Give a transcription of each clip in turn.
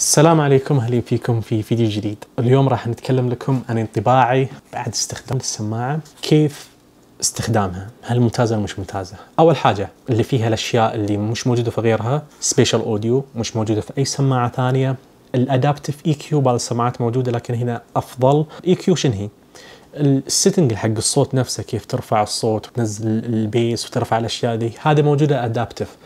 السلام عليكم اهلا فيكم في فيديو جديد اليوم راح نتكلم لكم عن انطباعي بعد استخدام السماعة كيف استخدامها هل ممتازة أو مش ممتازة أول حاجة اللي فيها الأشياء اللي مش موجودة في غيرها سبيشال أوديو مش موجودة في أي سماعة ثانية الأدابتف إي e كيو بعض السماعات موجودة لكن هنا أفضل الإي e كيو شنو هي السيتنج حق الصوت نفسه كيف ترفع الصوت وتنزل البيس وترفع الاشياء دي هذه موجوده ادابتف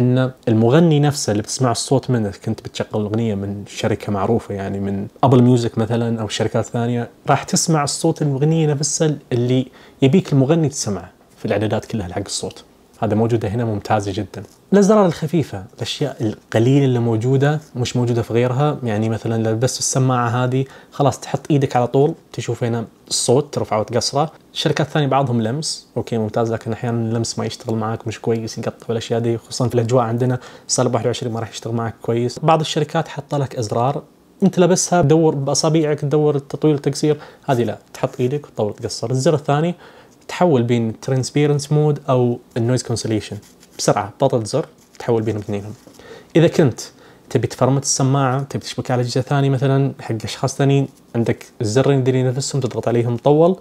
ان المغني نفسه اللي بتسمع الصوت منه كنت بتشغل اغنيه من شركه معروفه يعني من ابل ميوزك مثلا او شركات ثانيه راح تسمع الصوت المغنيه نفسها اللي يبيك المغني تسمعه في الاعدادات كلها حق الصوت هذا موجوده هنا ممتازه جدا الازرار الخفيفه الاشياء القليله اللي موجوده مش موجوده في غيرها يعني مثلا لو بس السماعه هذه خلاص تحط ايدك على طول تشوف هنا صوت ترفعه وتقصره الشركات الثانيه بعضهم لمس اوكي ممتاز لكن احيانا اللمس ما يشتغل معك مش كويس يقطع والاشياء دي خصوصا في الاجواء عندنا صالب 21 ما راح يشتغل معك كويس بعض الشركات حط لك ازرار انت لابسها تدور باصابعك تدور التطويل التقصير هذه لا تحط ايدك وتطور تقصر الزر الثاني تحول بين ترانسبيرنس مود او النويز كونسليشن بسرعه ضغطه زر تحول بينهم اثنينهم اذا كنت تبي تفرمت السماعه تبي تشبك على جهه ثانيه مثلا حق اشخاص ثانيين عندك الزرين اللي نفسهم تضغط عليهم طول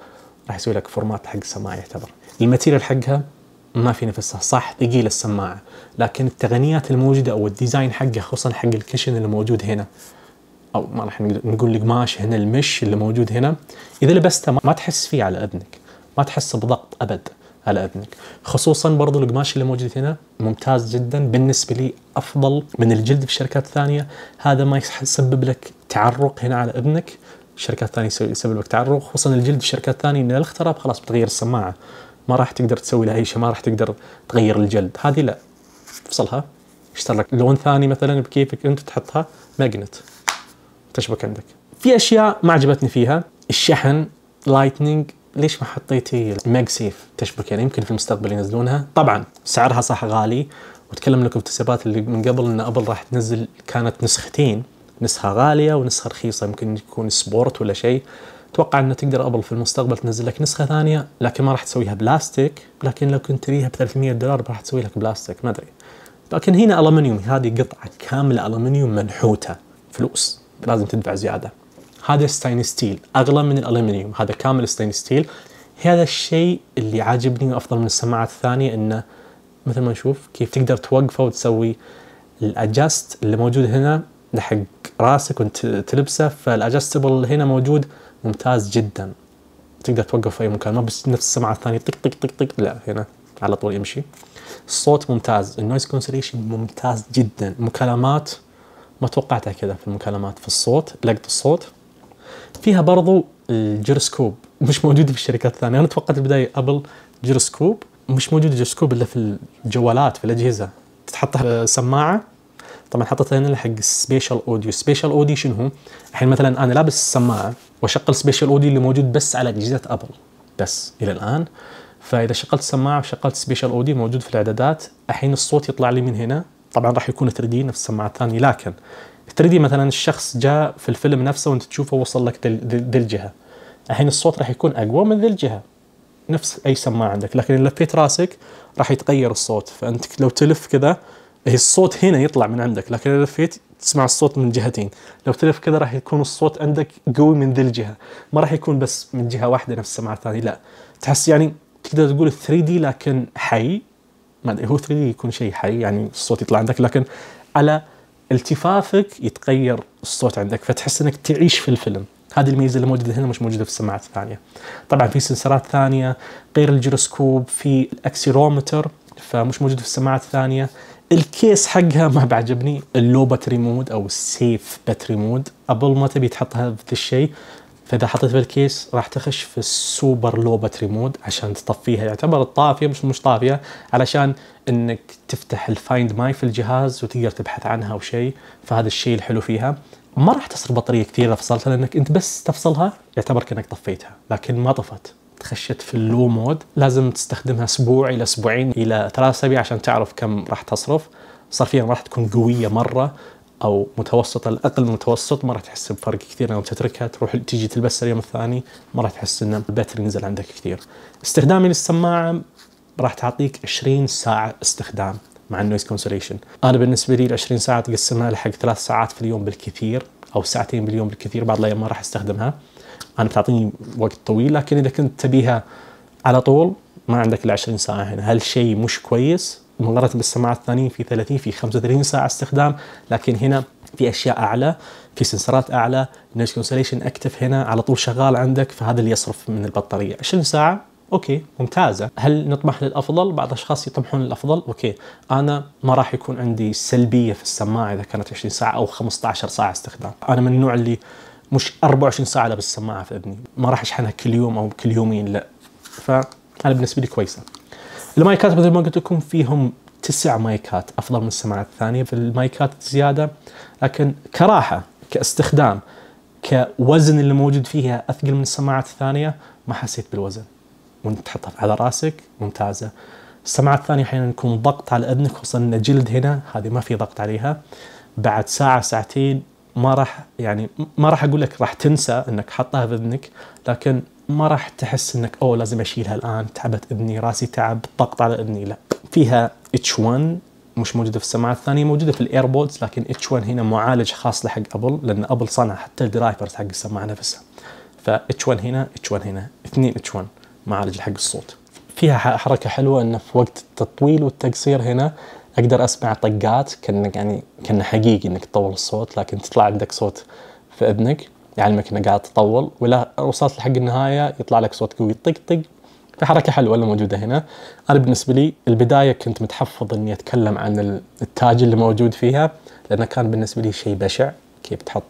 راح يسوي لك فورمات حق السماعه يعتبر الماتيريال حقها ما في نفسها صح ثقيل السماعه لكن التقنيات الموجوده او الديزاين حقها خصوصا حق الكشن اللي موجود هنا او ما راح نقول القماش هنا المش اللي موجود هنا اذا لبسته ما تحس فيه على اذنك ما تحس بضغط ابد على اذنك خصوصا برضو القماش اللي موجود هنا ممتاز جدا بالنسبه لي افضل من الجلد في شركات ثانيه هذا ما يسبب لك تعرق هنا على اذنك شركات ثانيه يسبب لك تعرق خصوصا الجلد في شركات ثانيه ان الاختراب خلاص بتغير السماعه ما راح تقدر تسوي لها اي شيء ما راح تقدر تغير الجلد هذه لا تفصلها اشتر لك لون ثاني مثلا بكيفك انت تحطها ماجنت تشبك عندك في اشياء ما عجبتني فيها الشحن لايتنينج ليش ما حطيتي ميج سيف تشبك يعني يمكن في المستقبل ينزلونها طبعا سعرها صح غالي وتكلم لكم في التسريبات اللي من قبل ان ابل راح تنزل كانت نسختين نسخه غاليه ونسخه رخيصه يمكن يكون سبورت ولا شيء اتوقع انه تقدر ابل في المستقبل تنزل لك نسخه ثانيه لكن ما راح تسويها بلاستيك لكن لو كنت تريها ب 300 دولار راح تسوي لك بلاستيك ما ادري لكن هنا المنيوم هذه قطعه كامله المنيوم منحوته فلوس لازم تدفع زياده هذا ستاين ستيل اغلى من الالومنيوم هذا كامل ستاين ستيل هذا الشيء اللي عاجبني وافضل من السماعات الثانيه انه مثل ما نشوف كيف تقدر توقفه وتسوي الادجست اللي موجود هنا لحق راسك وانت تلبسه فالادجستبل هنا موجود ممتاز جدا تقدر توقف في اي مكان ما بس نفس السماعه الثانيه طق طق طق طق لا هنا على طول يمشي الصوت ممتاز النويز كونسليشن ممتاز جدا مكالمات ما توقعتها كذا في المكالمات في الصوت لقط الصوت فيها برضو الجيروسكوب آه، مش موجود في الشركات الثانيه انا توقعت البدايه ابل جيروسكوب مش موجود الجيروسكوب الا في الجوالات في الاجهزه تحطها سماعه طبعا حطيتها هنا حق سبيشال اوديو سبيشال اوديو شنو هو الحين مثلا انا لابس السماعه واشغل سبيشال اوديو اللي موجود بس على اجهزه ابل بس الى الان فاذا شغلت سماعه وشغلت سبيشال اوديو موجود في الاعدادات الحين الصوت يطلع لي من هنا طبعا راح يكون 3 دي نفس السماعه الثانيه لكن تريدي مثلا الشخص جاء في الفيلم نفسه وانت تشوفه وصل لك ذي الجهه الحين الصوت راح يكون اقوى من ذي الجهه نفس اي سماعه عندك لكن اذا لفيت راسك راح يتغير الصوت فانت لو تلف كذا هي إيه، الصوت هنا يطلع من عندك لكن اذا لفيت تسمع الصوت من جهتين لو تلف كذا راح يكون الصوت عندك قوي من ذي الجهه ما راح يكون بس من جهه واحده نفس السماعه الثانيه لا تحس يعني تقدر تقول 3 دي لكن حي ما ادري هو 3 دي يكون شيء حي يعني الصوت يطلع عندك لكن على التفافك يتغير الصوت عندك فتحس انك تعيش في الفيلم هذه الميزه اللي موجوده هنا مش موجوده في السماعات الثانيه طبعا في سنسرات ثانيه غير الجيروسكوب في الاكسيرومتر فمش موجود في السماعات الثانيه الكيس حقها ما بعجبني اللو باتري مود او السيف باتري مود ابل ما تبي تحط هذا الشيء فاذا حطيت بالكيس راح تخش في السوبر لو باتري مود عشان تطفيها يعتبر طافيه مش مش طافيه علشان انك تفتح الفايند ماي في الجهاز وتقدر تبحث عنها او شيء فهذا الشيء الحلو فيها ما راح تصير بطاريه كثير اذا فصلتها لانك انت بس تفصلها يعتبر كانك طفيتها لكن ما طفت خشت في اللو مود لازم تستخدمها اسبوع الى اسبوعين الى ثلاث اسابيع عشان تعرف كم راح تصرف صرفيا راح تكون قويه مره او متوسط الاقل متوسط ما راح تحس بفرق كثير لما تتركها تروح تيجي تلبسها اليوم الثاني ما راح تحس ان الباتري ينزل عندك كثير. استخدامي للسماعه راح تعطيك 20 ساعه استخدام مع النويز كونسوليشن. انا بالنسبه لي ال 20 ساعه تقسمها لحق ثلاث ساعات في اليوم بالكثير او ساعتين باليوم بالكثير بعض الايام ما راح استخدمها. انا بتعطيني وقت طويل لكن اذا كنت تبيها على طول ما عندك الا 20 ساعه هنا، هل شيء مش كويس؟ مقارنه بالسماعات الثانيين في 30 في 35 ساعه استخدام لكن هنا في اشياء اعلى في سنسرات اعلى نويز كونسليشن اكتف هنا على طول شغال عندك فهذا اللي يصرف من البطاريه 20 ساعه اوكي ممتازه هل نطمح للافضل بعض الاشخاص يطمحون للافضل اوكي انا ما راح يكون عندي سلبيه في السماعه اذا كانت 20 ساعه او 15 ساعه استخدام انا من النوع اللي مش 24 ساعه لابس السماعه في اذني ما راح اشحنها كل يوم او كل يومين لا فانا بالنسبه لي كويسه المايكات مثل ما قلت لكم فيهم تسع مايكات افضل من السماعات الثانيه في المايكات زياده لكن كراحه كاستخدام كوزن اللي موجود فيها اثقل من السماعات الثانيه ما حسيت بالوزن وانت تحطها على راسك ممتازه السماعات الثانيه احيانا يكون ضغط على اذنك خصوصا ان الجلد هنا هذه ما في ضغط عليها بعد ساعه ساعتين ما راح يعني ما راح اقول لك راح تنسى انك حطها في اذنك لكن ما راح تحس انك اوه لازم اشيلها الان تعبت اذني راسي تعب ضغط على اذني لا فيها اتش 1 مش موجوده في السماعه الثانيه موجوده في الايربودز لكن اتش 1 هنا معالج خاص لحق ابل لان ابل صنع حتى الدرايفرز حق السماعه نفسها ف اتش 1 هنا اتش 1 هنا اثنين اتش 1 معالج حق الصوت فيها حركه حلوه انه في وقت التطويل والتقصير هنا اقدر اسمع طقات كانك يعني كانه حقيقي انك تطول الصوت لكن تطلع عندك صوت في اذنك يعلمك المكنة قاعد تطول ولا وصلت لحق النهايه يطلع لك صوت قوي طق طق فحركه حلوه اللي موجوده هنا انا بالنسبه لي البدايه كنت متحفظ اني اتكلم عن التاج اللي موجود فيها لانه كان بالنسبه لي شيء بشع كيف تحط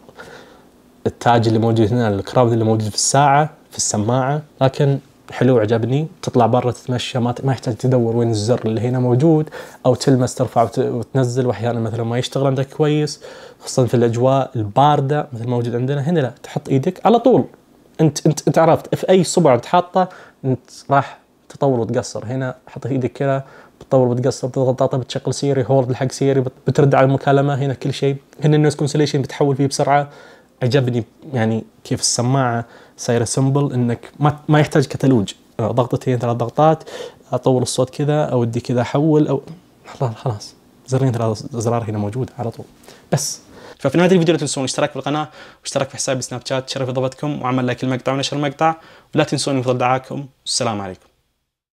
التاج اللي موجود هنا الكراود اللي موجود في الساعه في السماعه لكن حلو عجبني تطلع برا تتمشى ما, ما يحتاج تدور وين الزر اللي هنا موجود او تلمس ترفع وتنزل واحيانا مثلا ما يشتغل عندك كويس خصوصا في الاجواء البارده مثل ما موجود عندنا هنا لا تحط ايدك على طول انت انت انت عرفت في اي صبع انت حاطه انت راح تطور وتقصر هنا حط ايدك كذا بتطور بتقصر بتضغط بتشغل سيري هولد الحق سيري بترد على المكالمه هنا كل شيء هنا النويز كونسليشن بتحول فيه بسرعه عجبني يعني كيف السماعه صايره سمبل انك ما, ما يحتاج كتالوج آه، ضغطتين ثلاث ضغطات اطول الصوت كذا اودي كذا احول او خلاص زرين ثلاث ازرار هنا موجوده على طول بس ففي نهايه الفيديو لا تنسون الاشتراك في القناه واشتراك في حسابي سناب شات تشرف اضافتكم وعمل لايك المقطع ونشر المقطع ولا تنسون من دعاكم والسلام عليكم